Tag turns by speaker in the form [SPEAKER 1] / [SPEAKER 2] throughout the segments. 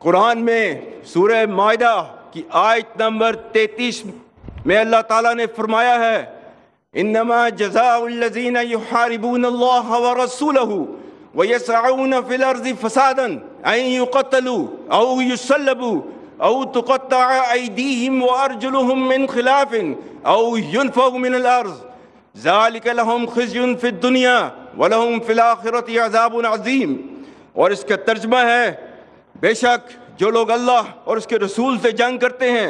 [SPEAKER 1] कुरान में सूर्य मायदा की आयत नंबर 33 में अल्लाह ताला ने फरमाया है इनमा जजाजीन युहारिबून व रसूल वयसऊन फिल अर्ज़ फसादन अन युकतलू औ युसल्लबू औ तुकत्ता अयदीहिम व अर्जुलुहुम मिन खिलाफिन औ युनफऊ मिन अल अर्ज़ ज़ालिक लहुम खिज़्युन फिद दुनिया व लहुम फिल आखिरति अज़ाबुन अज़ीम और इसका तर्जमा है बेशक जो लोग अल्लाह और उसके रसूल से जंग करते हैं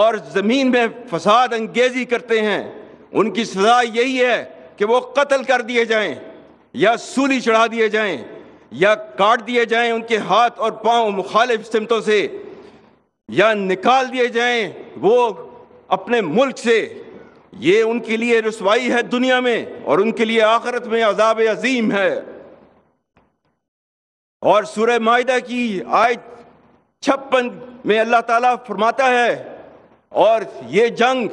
[SPEAKER 1] और ज़मीन में फसाद अंगेजी करते हैं उनकी सजा यही है कि वो कत्ल कर दिए जाएं या सूली चढ़ा दिए जाएं या काट दिए जाएं उनके हाथ और पांव मुखालिफ सिमतों से या निकाल दिए जाएं वो अपने मुल्क से ये उनके लिए रसवाई है दुनिया में और उनके लिए आखरत में अजाब अजीम है और सूर्य माहिदा की आय छप्पन में अल्लाह ताला फरमाता है और ये जंग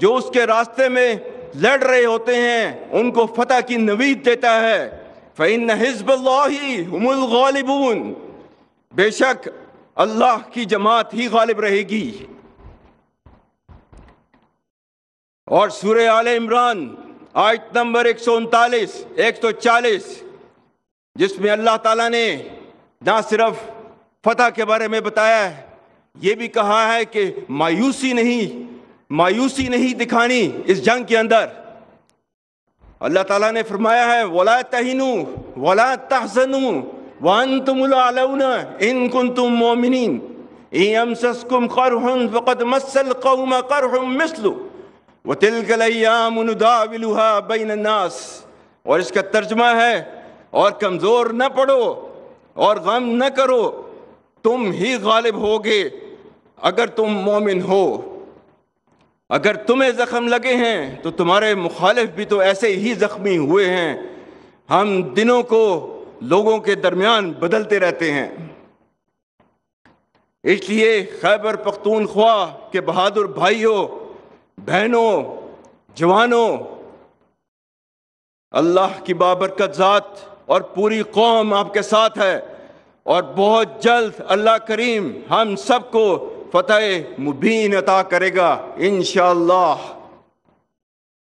[SPEAKER 1] जो उसके रास्ते में लड़ रहे होते हैं उनको फतेह की नवीद देता है फिन हिजबल्लाबून बेशक अल्लाह की जमात ही गालिब रहेगी और सूर्य आल इमरान आयत नंबर एक सौ उनतालीस एक सौ चालीस जिसमें अल्लाह ताला ने ना सिर्फ फतह के बारे में बताया है ये भी कहा है कि मायूसी नहीं मायूसी नहीं दिखानी इस जंग के अंदर अल्लाह ताला ने फरमाया है वला तहनु वला तहसनु वन तुम इन कुन तुम मोमिन करहुन फ़कत मसल कौम करहुम मिसलु व तिलकलयाम दाविलुहा बैन नास और इसका तर्जमा है और कमज़ोर न पड़ो और गम न करो तुम ही गालिब होगे अगर तुम मोमिन हो अगर तुम्हें ज़ख्म लगे हैं तो तुम्हारे मुखालिफ भी तो ऐसे ही ज़ख्मी हुए हैं हम दिनों को लोगों के दरमियान बदलते रहते हैं इसलिए खैबर पख्तूनख्वा के बहादुर भाइयों बहनों जवानों अल्लाह की बाबरकत ज़ात और पूरी कौम आपके साथ है और बहुत जल्द अल्लाह करीम हम सबको फतेह मुबीन अता करेगा इन